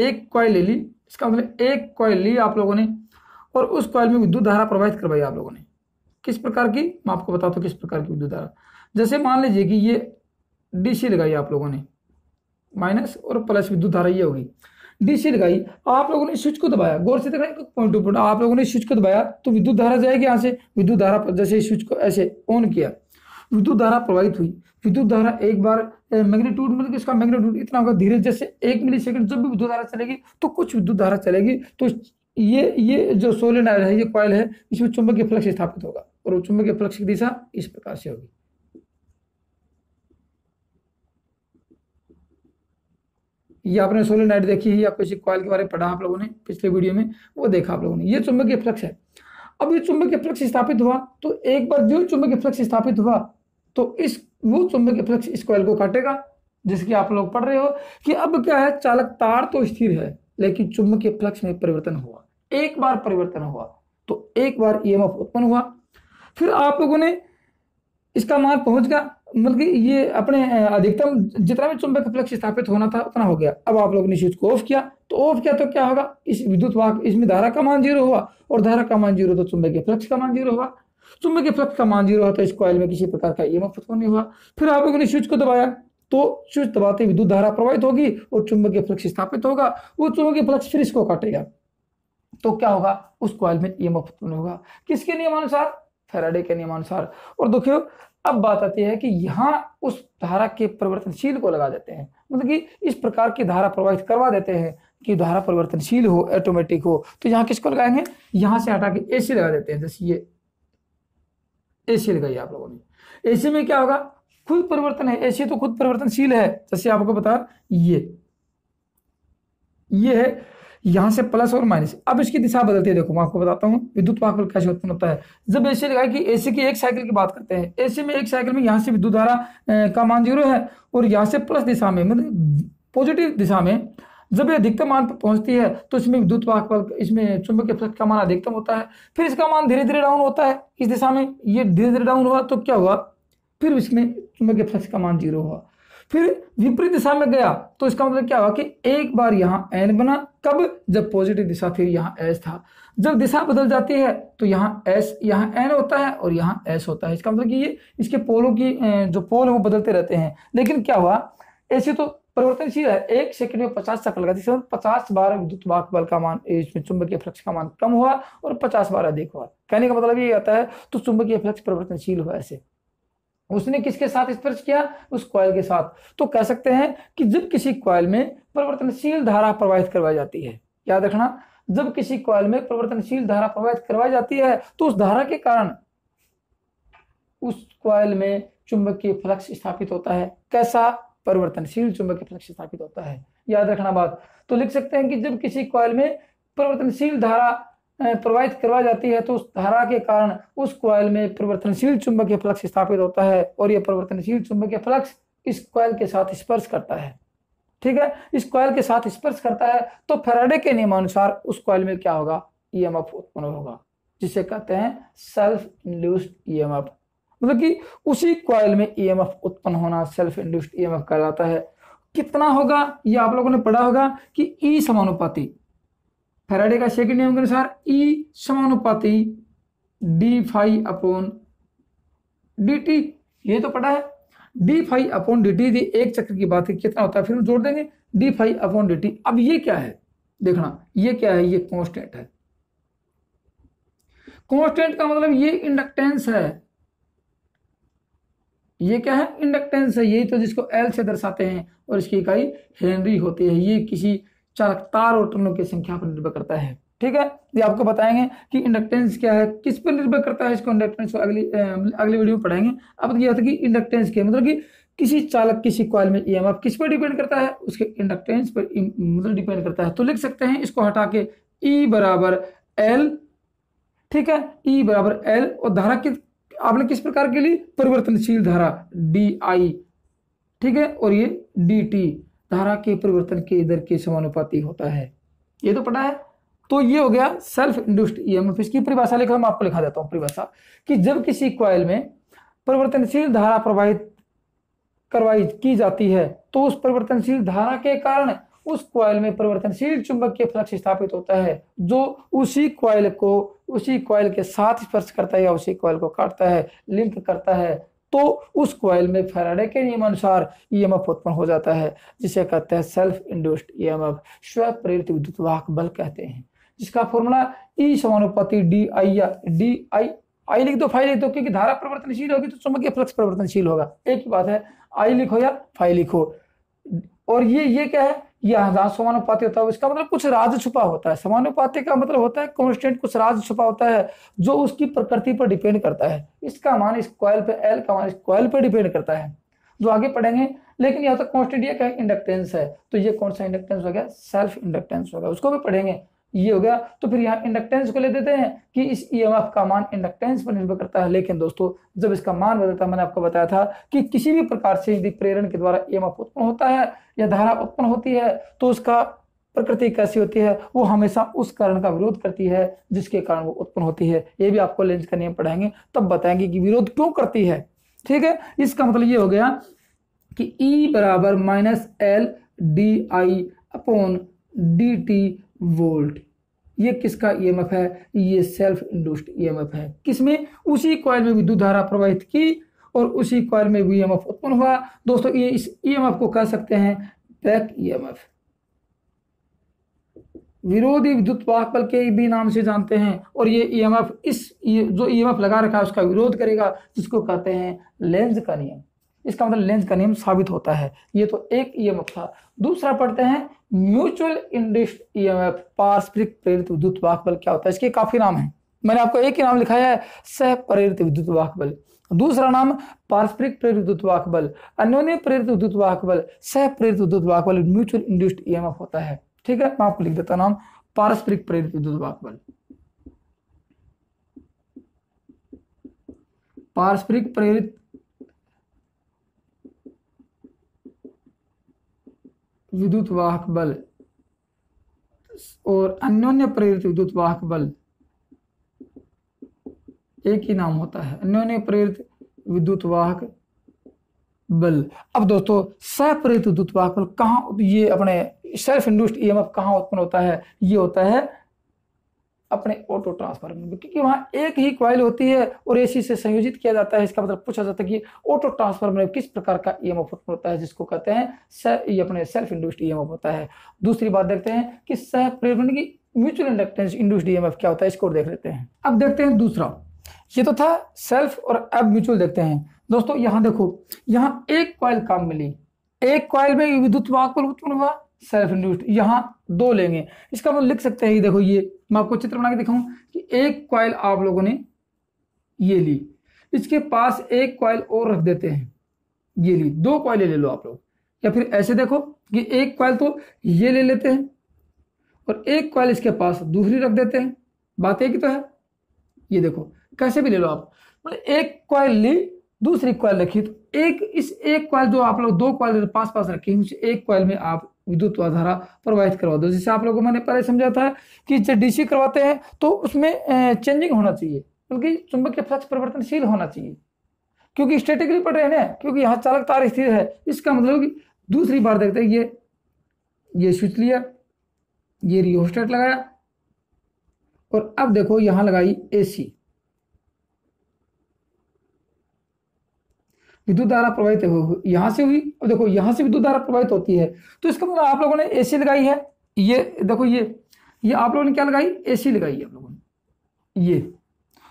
एक कॉयल ले ली इसका मतलब एक क्वाइल ली आप लोगों ने और उस कॉयल में विद्युत धारा प्रवाहित करवाई आप लोगों ने किस प्रकार की मैं आपको बताता हूँ किस प्रकार की विद्युत धारा जैसे मान लीजिए कि ये डीसी लगाई आप लोगों ने माइनस और प्लस विद्युत धारा ये होगी डीसी लगाई आप लोगों ने स्विच को दबाया गौर से देखना पॉइंट टू पॉइंट आप लोगों ने स्विच को दबाया तो विद्युत धारा जाएगी यहाँ से विद्युत धारा जैसे स्विच को ऐसे ऑन किया विद्युत धारा प्रवाहित हुई विद्युत धारा एक बार मैग्नीट्यूड मतलब इसका मैग्नीट्यूड इतना होगा धीरे जैसे एक मिली सेकेंड जब भी विद्युत धारा चलेगी तो कुछ विद्युत धारा चलेगी तो ये ये जो सोलेनायर है ये कॉयल है इसमें चुंबकीय फ्लक्स स्थापित होगा और चुंबकीय फ्लक्स की दिशा इस प्रकार से होगी ये आपने सोलर नाइट देखी है या किसी कॉयल के बारे में पढ़ा आप लोगों ने पिछले वीडियो में वो देखा आप लोगों ने ये चुंबकीय फ्लक्स है अब ये चुंबकीय फ्लक्स स्थापित हुआ तो एक बार जो चुंबकीय फ्लक्स स्थापित हुआ तो इस वो चुंबकीय फ्लक्स इस कॉयल को काटेगा जिसकी आप लोग पढ़ रहे हो कि अब क्या है चालक तार तो स्थिर है लेकिन चुंबकीय फ्लक्स में परिवर्तन हुआ एक बार परिवर्तन हुआ तो एक बार ईएमएफ उत्पन्न हुआ फिर आप लोगों ने इसका मान पहुंच गया मतलब कि ये अपने अधिकतम जितना भी चुंबक फ्लक्स स्थापित होना था उतना हो गया अब आप लोग ने स्विच को ऑफ किया तो ऑफ किया तो क्या होगा इस विद्युत वाहक इसमें धारा का मान जीरो हुआ और धारा का मान जीरो तो चुंबक के फ्लक्स का मान जीरो हुआ चुंबक के फ्लक्स का मान जीरो हुआ तो इस कॉयल में किसी प्रकार का ईएमएफ उत्पन्न नहीं हुआ फिर आप लोगों ने स्विच को दबाया तो स्विच दबाते विद्युत धारा प्रवाहित होगी और चुंबक के फ्लक्स स्थापित होगा वो चुंबक के फ्लक्स फिर इसको काटेगा तो क्या होगा उस कॉयल में ईएमएफ उत्पन्न होगा किसके नियमानुसार फेराडे के नियमानुसार और देखियो अब बात आती है कि यहाँ उस धारा के परिवर्तनशील को लगा देते हैं मतलब कि इस प्रकार की धारा प्रवाहित करवा देते हैं कि धारा परिवर्तनशील हो ऑटोमेटिक हो तो यहाँ किसको लगाएंगे यहां से हटा के एसी लगा देते हैं जैसे ये एसी लगाई आप लोगों ने एसी में क्या होगा खुद परिवर्तन है एसी तो खुद परिवर्तनशील है जैसे आपको बता ये ये है यहाँ से प्लस और माइनस अब इसकी दिशा बदलती है देखो मैं आपको बताता हूँ विद्युत वाहक बल कैसे उत्पन्न होता है जब ऐसे लगा कि एसी की एक साइकिल की बात करते हैं एसी में एक साइकिल में यहाँ से विद्युत धारा का मान जीरो है और यहाँ से प्लस दिशा में मतलब पॉजिटिव दिशा में जब ये अधिकतम मान पर पहुंचती है तो इसमें विद्युत वाहक बल इसमें चुंबकीय फ्लक्स का मान अधिकतम होता है फिर इसका मान धीरे धीरे डाउन होता है इस दिशा में ये धीरे धीरे डाउन हुआ तो क्या हुआ फिर इसमें चुंबकीय फ्लक्स का मान जीरो हुआ फिर विपरीत दिशा में गया तो इसका मतलब क्या हुआ कि एक बार यहाँ एन बना कब जब पॉजिटिव दिशा थी यहाँ एस था जब दिशा बदल जाती है तो यहाँ एस यहाँ एन होता है और यहाँ एस होता है इसका मतलब कि ये इसके पोलों की जो पोल है वो बदलते रहते हैं लेकिन क्या हुआ ऐसे तो परिवर्तनशील है एक सेकंड में पचास चक्कर लगा जिसमें पचास बार विद्युत वाक बल का मान इसमें चुंबकीय फ्लक्ष का मान कम हुआ और पचास बार अधिक हुआ कहने का मतलब ये आता है तो चुंबकीय फ्लक्ष परिवर्तनशील हुआ ऐसे उसने किसके साथ स्पर्श किया उस कॉयल के साथ तो कह सकते हैं कि जब किसी कॉयल में परिवर्तनशील धारा प्रवाहित करवाई जाती है याद रखना जब किसी कॉयल में परिवर्तनशील धारा प्रवाहित करवाई जाती है तो उस धारा के कारण उस कॉयल में चुंबकीय फ्लक्स स्थापित होता है कैसा परिवर्तनशील चुंबकीय फ्लक्स स्थापित होता है याद रखना बात तो लिख सकते हैं कि जब किसी कॉयल में परिवर्तनशील धारा प्रवाहित करवाई जाती है तो उस धारा के कारण उस क्वाइल में परिवर्तनशील चुंबकीय फ्लक्स स्थापित होता है और यह परिवर्तनशील चुंबकीय फ्लक्स इस क्वाइल के साथ स्पर्श करता है ठीक है इस क्वाइल के साथ स्पर्श करता है तो फेराडे के नियमानुसार उस क्वाइल में क्या होगा ई e उत्पन्न होगा जिसे कहते हैं सेल्फ इंड्यूस्ड ई मतलब कि उसी क्वाइल में ई e उत्पन्न होना सेल्फ इंड्यूस्ड ई कहलाता है कितना होगा ये आप लोगों ने पढ़ा होगा कि ई e समानुपाती फैराडे का सेकंड नियम के अनुसार ई e समानुपाती D five upon D T ये तो पढ़ा है D five upon D T एक चक्र की बात है कितना होता है फिर हम जोड़ देंगे D five upon D T अब ये क्या है देखना ये क्या है ये कॉन्स्टेंट है कॉन्स्टेंट का मतलब ये इंडक्टेंस है ये क्या है इंडक्टेंस है यही तो जिसको एल से दर्शाते हैं और इसकी इकाई हेनरी होती है ये किसी चालक तार और टर्नों की संख्या पर निर्भर करता है ठीक है ये आपको बताएंगे कि इंडक्टेंस क्या है किस पर निर्भर करता है इसको इंडक्टेंस को अगली अगली वीडियो में पढ़ाएंगे अब यह था कि इंडक्टेंस क्या मतलब कि किसी चालक किसी क्वाल में ई किस पर डिपेंड करता है उसके इंडक्टेंस पर मतलब डिपेंड करता है तो लिख सकते हैं इसको हटा के ई e बराबर एल ठीक है ई e बराबर एल और धारा किस आपने किस प्रकार के लिए परिवर्तनशील धारा डी आई ठीक है और ये डी टी धारा के परिवर्तन के दर के समानुपाती होता है ये तो पता है तो ये हो गया सेल्फ इंड्यूस्ड ईएमएफ इसकी परिभाषा लिखा मैं आपको लिखा देता हूं परिभाषा कि जब किसी क्वाइल में परिवर्तनशील धारा प्रवाहित करवाई की जाती है तो उस परिवर्तनशील धारा के कारण उस क्वाइल में परिवर्तनशील चुंबक के फ्लक्स स्थापित होता है जो उसी क्वाइल को उसी क्वाइल के साथ स्पर्श करता है या उसी क्वाइल को काटता है लिंक करता है तो उस कोयल में फेराडे के नियम अनुसार ई एम उत्पन्न हो जाता है जिसे कहते हैं सेल्फ इंड्यूस्ड ई एम प्रेरित विद्युत वाहक बल कहते हैं जिसका फॉर्मूला ई e समानुपाती डी आई या डी आई आई लिख दो फाई लिख दो क्योंकि धारा परिवर्तनशील होगी तो चुंबकीय फ्लक्स परिवर्तनशील होगा एक ही बात है आई लिखो या फाई लिखो और ये ये क्या है या जहां समानुपाती होता है इसका मतलब कुछ राज छुपा होता है समानुपाती का मतलब होता है कॉन्स्टेंट कुछ राज छुपा होता है जो उसकी प्रकृति पर डिपेंड करता है इसका मान इस कॉयल पे एल का मान इस कॉयल पे डिपेंड करता है जो आगे पढ़ेंगे लेकिन यहाँ तक कॉन्स्टेंट यह क्या इंडक्टेंस है तो ये कौन सा इंडक्टेंस हो गया सेल्फ इंडक्टेंस हो गया उसको भी पढ़ेंगे ये हो गया तो फिर यहाँ इंडक्टेंस को ले देते हैं कि इस ई का मान इंडक्टेंस पर निर्भर करता है लेकिन दोस्तों जब इसका मान बदलता है मैंने आपको बताया था कि किसी भी प्रकार से यदि प्रेरण के द्वारा ई उत्पन्न होता है या धारा उत्पन्न होती है तो उसका प्रकृति कैसी होती है वो हमेशा उस कारण का विरोध करती है जिसके कारण वो उत्पन्न होती है ये भी आपको लेंस का नियम पढ़ाएंगे तब बताएंगे कि विरोध क्यों करती है ठीक है इसका मतलब ये हो गया कि E बराबर minus L D I upon D T volt ये किसका ईएमएफ e है ये सेल्फ एम ईएमएफ है किसमें उसी कॉयल में विद्युत धारा प्रवाहित की और उसी कॉयल में वी एम एफ उत्पन्न हुआ दोस्तों ये इस ई एम एफ को कह सकते हैं बैक ई एम एफ विरोधी विद्युत वाहक बल के भी नाम से जानते हैं और ये ई एम एफ इस e, जो ई एम एफ लगा रखा है उसका विरोध करेगा जिसको कहते हैं लेंज का नियम इसका मतलब लेंज का नियम साबित होता है ये तो एक ई था दूसरा पढ़ते हैं mutual induced E M F पारस्परिक प्रेरित विद्युत वाहक बल क्या होता है इसके काफी नाम है मैंने आपको एक ही नाम लिखा है सह प्रेरित विद्युत वाहक बल दूसरा नाम पारस्परिक प्रेरित विद्युतवाहक बल अन्योन्य प्रेरित विद्युतवाहक बल सह प्रेरित विद्युतवाहक बल म्यूचुअल इंड्यूस्ड ईएमएफ होता है ठीक है मैं आपको लिख देता नाम पारस्परिक प्रेरित विद्युतवाहक बल पारस्परिक प्रेरित विद्युत वाहक बल और अन्योन्य प्रेरित विद्युत वाहक बल एक ही नाम होता है अन्योन्य प्रेरित विद्युत वाहक बल अब दोस्तों सप्रेरित विद्युत वाहक बल कहाँ ये अपने सेल्फ इंड्यूस्ड ई एम कहाँ उत्पन्न होता है ये होता है अपने ऑटो ट्रांसफार्मर में क्योंकि वहां एक ही क्वाइल होती है और एसी से संयोजित किया जाता है इसका मतलब पूछा जाता है कि ऑटो ट्रांसफार्मर में किस प्रकार का ईएमएफ e उत्पन्न होता है जिसको कहते हैं ये अपने सेल्फ इंड्यूस्ड ईएमएफ होता है दूसरी बात देखते हैं कि सह प्रेरण की म्यूचुअल इंडक्टेंस इंड्यूस्ड ईएमएफ क्या होता है इसको देख लेते हैं अब देखते हैं दूसरा ये तो था सेल्फ और एब म्यूचुअल देखते हैं दोस्तों यहां देखो यहां एक क्वाइल काम मिली एक कॉयल में विद्युत उत्पन्न हुआ सेल्फ इंड्यूस्ड यहाँ दो लेंगे इसका हम मतलब लिख सकते हैं देखो ये मैं आपको चित्र बना के दिखाऊं कि एक क्वाइल आप लोगों ने ये ली इसके पास एक क्वाइल और रख देते हैं ये ली दो कॉयले ले लो आप लोग या फिर ऐसे देखो कि एक क्वाइल तो ये ले लेते हैं और एक क्वाइल इसके पास दूसरी रख देते हैं बात एक ही तो है ये देखो कैसे भी ले लो आप मतलब एक क्वाइल ली दूसरी क्वाइल रखी तो एक इस एक क्वाइल जो आप लोग दो कॉयल पास पास रखी उस एक क्वाइल में आप विद्युत धारा प्रवाहित करवा दो जैसे आप लोगों को मैंने पहले समझा था कि जब डीसी करवाते हैं तो उसमें चेंजिंग होना चाहिए क्योंकि चुंबक के फ्लक्स परिवर्तनशील होना चाहिए क्योंकि स्टेटिकली पढ़ रहे हैं क्योंकि यहाँ चालक तार स्थिर है इसका मतलब कि दूसरी बार देखते हैं ये ये स्विच लिया ये रियोस्टेट लगाया और अब देखो यहां लगाई एसी विद्युत धारा प्रवाहित हो यहाँ से हुई और देखो यहां से विद्युत धारा प्रवाहित होती है तो इसका मतलब आप लोगों ने ए लगाई है ये देखो ये ये आप लोगों ने क्या लगाई ए लगाई है आप लोगों ने ये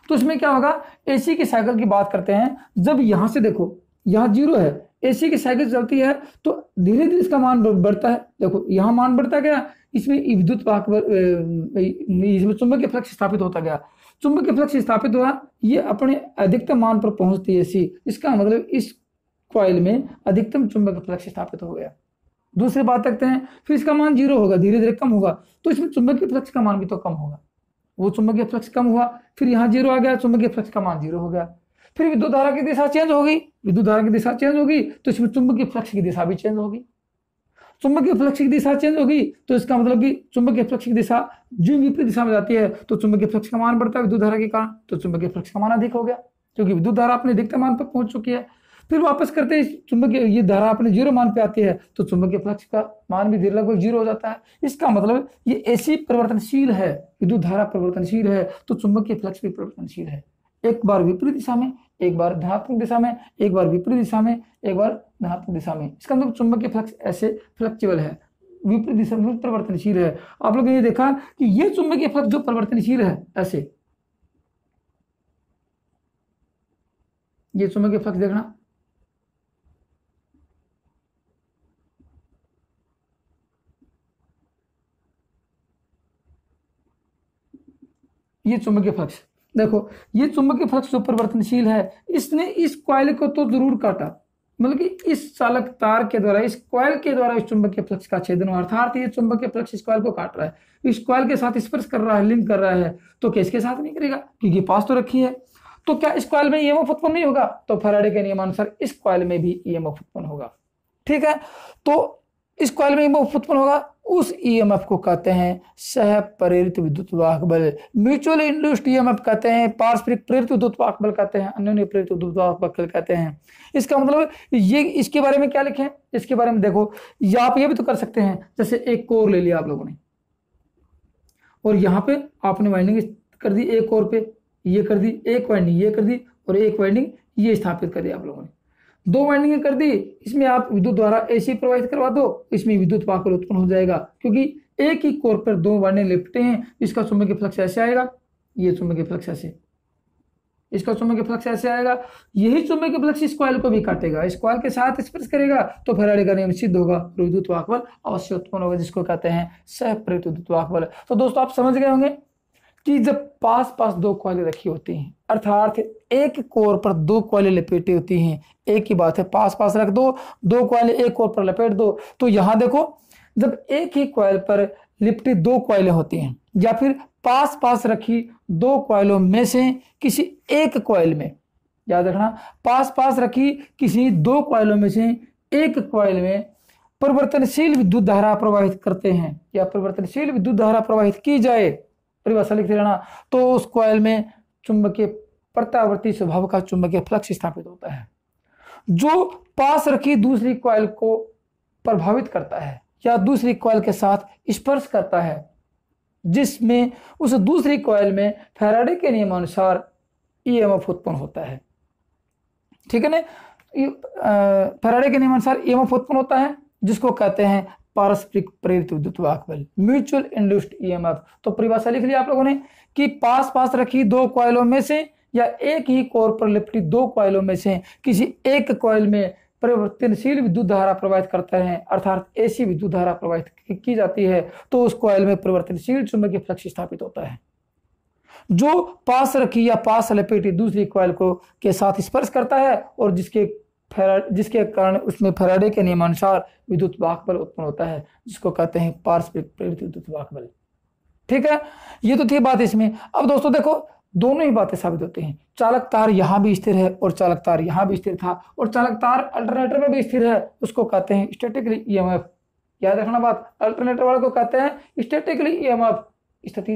तो इसमें क्या होगा एसी की साइकिल की बात करते हैं जब यहां से देखो यहां जीरो है एसी की साइकिल चलती है तो धीरे धीरे इसका मान बढ़ता है देखो यहां मान बढ़ता गया इसमें विद्युत वाहक इसमें चुंबकीय फ्लक्स स्थापित होता गया के फ्लक्स स्थापित हुआ ये अपने अधिकतम मान पर पहुंचती है सी इसका मतलब इस क्वाइल में अधिकतम चुंबक फ्लक्स स्थापित हो गया दूसरी बात देखते हैं फिर इसका मान जीरो होगा धीरे धीरे कम होगा तो इसमें चुंबकीय फ्लक्स का मान भी तो कम होगा वो चुंबकीय फ्लक्स कम हुआ फिर यहाँ जीरो आ गया चुंबकीय फ्लक्स का मान जीरो हो गया फिर विद्युत धारा की दिशा चेंज हो गई विद्युत धारा की दिशा चेंज होगी तो इसमें चुंबकीय फ्लक्स की दिशा भी चेंज होगी चुंबकीय फ्लक्स की दिशा चेंज होगी तो इसका मतलब कि चुंबकीय फ्लक्स की दिशा जो विपरीत दिशा में जाती है तो चुंबकीय फ्लक्ष का मान बढ़ता है विद्युत धारा के कारण तो चुंबकीय फ्लक्ष का मान अधिक हो गया क्योंकि विद्युत धारा अपने अधिकतम मान पर पहुंच चुकी है फिर वापस करते हैं चुंबकीय ये धारा अपने जीरो मान पे आती है तो चुंबकीय फ्लक्ष का मान भी धीरे लगभग जीरो हो जाता है इसका मतलब ये ऐसी परिवर्तनशील है विद्युत धारा परिवर्तनशील है तो चुंबकीय फ्लक्ष भी परिवर्तनशील है एक बार विपरीत दिशा में एक बार धनात्मक दिशा में एक बार विपरीत दिशा में एक बार धनात्मक दिशा में इसका मतलब चुंबकीय फ्लक्स ऐसे फ्लेक्सिबल है विपरीत दिशा में परिवर्तनशील है आप लोगों ने देखा कि ये चुंबकीय फ्लक्स जो परिवर्तनशील है ऐसे ये चुंबकीय फ्लक्स देखना ये चुंबकीय फ्लक्स देखो ये चुंबकीय फ्लक्स जो परिवर्तनशील है इसने इस क्वाइल को तो जरूर काटा मतलब कि इस चालक तार के द्वारा इस कॉयल के द्वारा इस चुंबक के फ्लक्स का छेदन हुआ अर्थात ये चुंबक के फ्लक्स इस कॉयल को काट रहा है इस कॉयल के साथ स्पर्श कर रहा है लिंक कर रहा है तो क्या इसके साथ नहीं करेगा क्योंकि पास तो रखी है तो क्या इस कॉयल में ईएमएफ उत्पन्न नहीं होगा तो फराडे के नियमानुसार इस कॉयल में भी ईएमएफ उत्पन्न होगा ठीक है तो इस कॉल में ईएमएफ उत्पन्न होगा उस ईएमएफ e को कहते हैं सह प्रेरित विद्युत वाहक बल म्यूचुअल इंड्यूस्ड ईएमएफ कहते हैं पारस्परिक प्रेरित विद्युत वाहक बल कहते हैं अन्य प्रेरित विद्युत वाहक बल कहते हैं इसका मतलब ये इसके बारे में क्या लिखें इसके बारे में देखो या आप ये भी तो कर सकते हैं जैसे एक कोर ले लिया आप लोगों ने और यहां पर आपने वाइंडिंग कर दी एक कोर पे ये कर दी एक वाइंडिंग ये कर दी और एक वाइंडिंग ये स्थापित कर दिया आप लोगों ने दो वाइंडिंग कर दी इसमें आप विद्युत द्वारा एसी प्रवाहित करवा दो इसमें विद्युत पाकर उत्पन्न हो जाएगा क्योंकि एक ही कोर पर दो वाइंडिंग लिपटे हैं इसका के फ्लक्स ऐसे आएगा ये के फ्लक्स ऐसे इसका के फ्लक्स ऐसे आएगा यही के फ्लक्स इस कॉयल को भी काटेगा इस कॉयल के साथ स्पर्श करेगा तो फरारी का नियम सिद्ध होगा विद्युत वाकबल अवश्य उत्पन्न होगा जिसको कहते हैं सह सहप्रेरित विद्युत वाकबल तो दोस्तों आप समझ गए होंगे कि जब पास पास दो कॉयलें रखी होती हैं अर्थात एक कोर पर दो कोयले लपेटी होती हैं एक ही बात है पास पास रख दो दो कोयले एक कोर पर लपेट दो तो यहां देखो जब एक ही कोयल पर लिपटी दो कोयले होती हैं या फिर पास पास रखी दो कोयलों में से किसी एक कोयल में याद रखना पास पास रखी किसी दो कोयलों में से एक कोयल में परिवर्तनशील विद्युत धारा प्रवाहित करते हैं या परिवर्तनशील विद्युत धारा प्रवाहित की जाए परिभाषा लिखते रहना तो उस कोयल में चुंबकीय प्रत्यावर्ती स्वभाव का चुंबकीय फ्लक्स स्थापित होता है जो पास रखी दूसरी कॉयल को प्रभावित करता है या दूसरी कॉयल के साथ स्पर्श करता है जिसमें उस दूसरी कॉयल में फेराडे के नियमानुसार ईएमएफ e उत्पन्न होता है ठीक है ना फेराडे के नियमानुसार ईएमएफ e उत्पन्न होता है जिसको कहते हैं पारस्परिक प्रेरित विद्युत वाहक बल म्यूचुअल इंड्यूस्ड ईएमएफ e तो परिभाषा लिख लिया आप लोगों ने कि पास पास रखी दो क्वाइलों में से या एक ही कोर पर लिपटी दो क्वाइलों में से किसी एक क्वाइल में परिवर्तनशील विद्युत धारा प्रवाहित करते हैं अर्थात ऐसी विद्युत धारा प्रवाहित की जाती है तो उस क्वाइल में परिवर्तनशील चुंबकीय फ्लक्स स्थापित होता है जो पास रखी या पास लपेटी दूसरी क्वाइल को के साथ स्पर्श करता है और जिसके फेरा जिसके कारण उसमें फेराडे के नियमानुसार विद्युत वाहक बल उत्पन्न होता है जिसको कहते हैं पारस्परिक प्रेरित विद्युत वाहक बल ठीक है ये तो थी बात इसमें अब दोस्तों देखो दोनों ही बातें साबित होती हैं चालक तार यहाँ भी स्थिर है और चालक तार यहाँ भी स्थिर था और चालक तार अल्टरनेटर में भी स्थिर है उसको कहते हैं स्टेटिकली ईएमएफ e याद रखना बात अल्टरनेटर वाले को कहते हैं स्टेटिकली ईएमएफ e स्थिति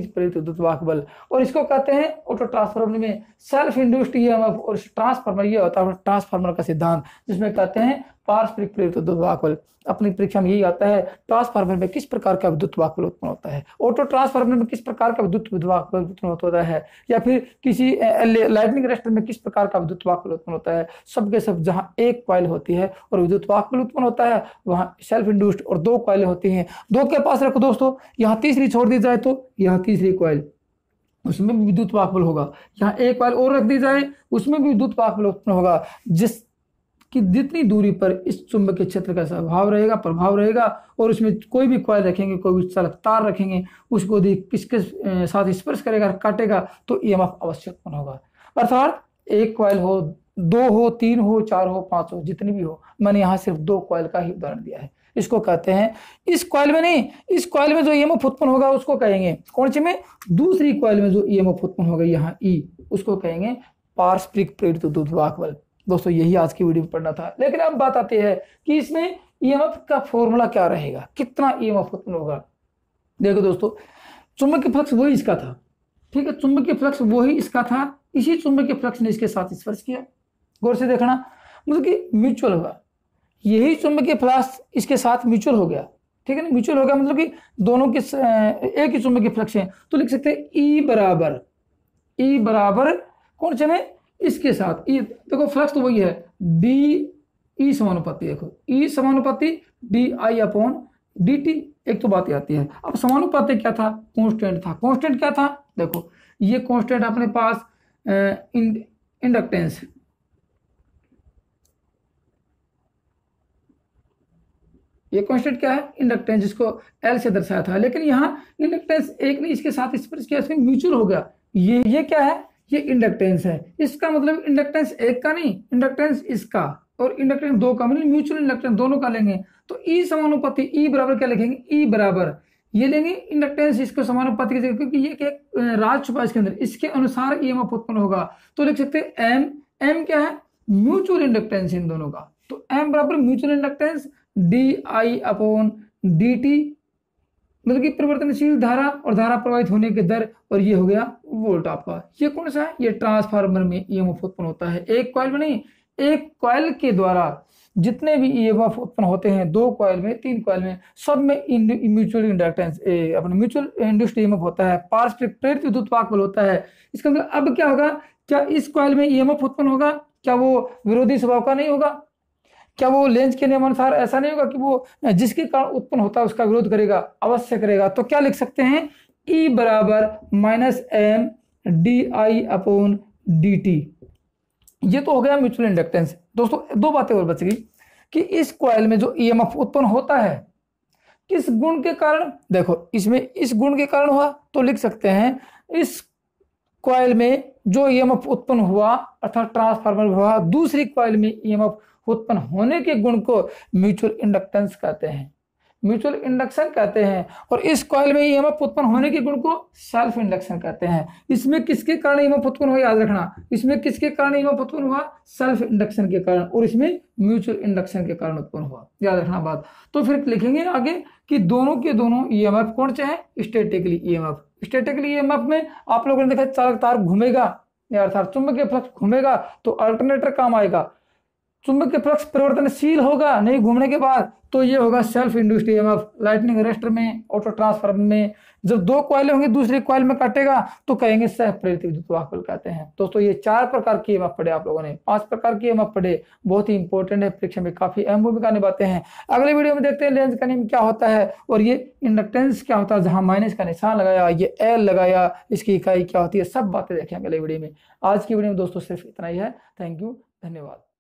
वाहक बल और इसको कहते हैं ऑटो ट्रांसफार्मर में सेल्फ इंड्यूस्ड ईएमएफ और ट्रांसफार्मर ये होता है ट्रांसफार्मर का सिद्धांत जिसमें कहते हैं पारस्परिक प्रेरित विद्युत वाकबल अपनी परीक्षा में यही आता है ट्रांसफार्मर में किस प्रकार का विद्युत वाकबल उत्पन्न होता है ऑटो ट्रांसफार्मर में किस प्रकार का विद्युत वाकबल उत्पन्न होता है या फिर किसी लाइटनिंग रेस्टर में किस प्रकार का विद्युत वाकबल उत्पन्न होता है सबके सब जहाँ एक कॉयल होती है और विद्युत वाकबल उत्पन्न होता है वहाँ सेल्फ इंड्यूस्ड और दो कॉयलें होती हैं दो के पास रखो दोस्तों यहाँ तीसरी छोड़ दी जाए तो यहाँ तीसरी कॉयल उसमें भी विद्युत वाकबल होगा यहाँ एक कॉयल और रख दी जाए उसमें भी विद्युत वाकबल उत्पन्न होगा जिस कि जितनी दूरी पर इस के क्षेत्र का स्वभाव रहेगा प्रभाव रहेगा और उसमें कोई भी कॉयल रखेंगे कोई भी चालक तार रखेंगे उसको यदि किसके साथ स्पर्श करेगा काटेगा तो ई अवश्य उत्पन्न होगा अर्थात एक कॉयल हो दो हो तीन हो चार हो पांच हो जितनी भी हो मैंने यहाँ सिर्फ दो कॉयल का ही उदाहरण दिया है इसको कहते हैं इस कॉयल में नहीं इस कॉयल में जो ई उत्पन्न होगा उसको कहेंगे कौन से में दूसरी कॉयल में जो ई उत्पन्न होगा यहाँ ई e, उसको कहेंगे पारस्परिक प्रेरित विद्युत बल दोस्तों यही आज की वीडियो में पढ़ना था लेकिन अब बात आती है कि इसमें ईएमएफ का फॉर्मूला क्या रहेगा कितना ईएमएफ उत्पन्न होगा देखो दोस्तों चुंबकीय फ्लक्स वही इसका था ठीक है चुंबकीय फ्लक्स वही इसका था इसी चुंबकीय फ्लक्स ने इसके साथ स्पर्श किया गौर से देखना मतलब कि म्यूचुअल होगा यही चुंबकीय फ्लक्स इसके साथ म्यूचुअल हो गया ठीक है ना म्यूचुअल हो गया मतलब कि दोनों के एक ही चुंबकीय फ्लक्स है तो लिख सकते हैं ई e बराबर ई e बराबर कौन से इसके साथ ई देखो फ्लक्स तो वही है डी ई e समानुपाती देखो ई e समानुपाति D I upon D T एक तो बात आती है अब समानुपाति क्या था कॉन्स्टेंट था कॉन्स्टेंट क्या था देखो ये कॉन्स्टेंट अपने पास इंडक्टेंस ये कॉन्स्टेंट क्या है इंडक्टेंस जिसको एल से दर्शाया था लेकिन यहां इंडक्टेंस एक नहीं इसके साथ इस पर म्यूचुअल हो गया ये ये क्या है ये इंडक्टेंस है इसका मतलब इंडक्टेंस एक का नहीं इंडक्टेंस इसका और इंडक्टेंस दो का मतलब म्यूचुअल इंडक्टेंस दोनों का लेंगे तो ई e समानुपाती ई e बराबर क्या लिखेंगे ई e बराबर ये लेंगे इंडक्टेंस इसको समानुपाती क्योंकि ये एक राज छुपा इसके अंदर इसके अनुसार ई एम उत्पन्न होगा तो लिख सकते हैं एम एम क्या है म्यूचुअल इंडक्टेंस इन दोनों का तो एम बराबर mutual inductance D I upon D T मतलब कि परिवर्तनशील धारा और धारा प्रवाहित होने के दर और ये हो गया वोल्ट आपका ये कौन सा है ये ट्रांसफार्मर में ई e उत्पन्न होता है एक कॉयल में नहीं एक कॉयल के द्वारा जितने भी ई e उत्पन्न होते हैं दो कॉयल में तीन कॉयल में सब में म्यूचुअल इंडक्टेंस अपना म्यूचुअल इंडस्ट ई होता है पारस्परिक प्रेरित विद्युत वाक बल होता है इसका मतलब अब क्या होगा क्या इस कॉयल में ई e उत्पन्न होगा क्या वो विरोधी स्वभाव का नहीं होगा क्या वो लेंज के नियमानुसार ऐसा नहीं होगा कि वो जिसके कारण उत्पन्न होता है उसका विरोध करेगा अवश्य करेगा तो क्या लिख सकते हैं ई e बराबर minus M D I upon D T ये तो हो गया म्यूचुअल इंडक्टेंस दोस्तों दो बातें और बच गई कि इस क्वाइल में जो ई एम एफ उत्पन्न होता है किस गुण के कारण देखो इसमें इस गुण के कारण हुआ तो लिख सकते हैं इस क्वाइल में जो ई एम एफ उत्पन्न हुआ अर्थात ट्रांसफार्मर हुआ दूसरी क्वाइल में ई एम एफ उत्पन्न होने के गुण को म्यूचुअल इंडक्टेंस कहते हैं म्यूचुअल इंडक्शन कहते हैं और इस कॉयल में ई एम उत्पन्न होने के गुण को सेल्फ इंडक्शन कहते हैं इसमें किसके कारण ई उत्पन्न हुआ याद रखना इसमें किसके कारण ई उत्पन्न हुआ सेल्फ इंडक्शन के कारण और इसमें म्यूचुअल इंडक्शन के कारण उत्पन्न हुआ याद रखना बात तो फिर लिखेंगे आगे कि दोनों के दोनों ई कौन से हैं statically E M statically E में आप लोगों ने देखा चालक तार घूमेगा या अर्थात चुंबकीय फ्लक्स घूमेगा तो अल्टरनेटर काम आएगा चुंबक के पक्ष परिवर्तनशील होगा नहीं घूमने के बाद तो ये होगा self induced EMF lightning arrester में ऑटो ट्रांसफार्मर में जब दो क्वाइल होंगे दूसरे क्वाइल में काटेगा तो कहेंगे सह प्रेरित विद्युत वाहक कहते हैं दोस्तों ये चार प्रकार की ईएमएफ पढ़े आप लोगों ने पांच प्रकार की ईएमएफ पढ़े बहुत ही इंपॉर्टेंट है परीक्षा में काफी अहम भूमिका निभाते हैं अगले वीडियो में देखते हैं लेंस का नियम क्या होता है और ये इंडक्टेंस क्या होता है जहां माइनस का निशान लगाया ये एल लगाया इसकी इकाई क्या होती है सब बातें देखें अगले वीडियो में आज की वीडियो में दोस्तों सिर्फ इतना ही है थैंक यू धन्यवाद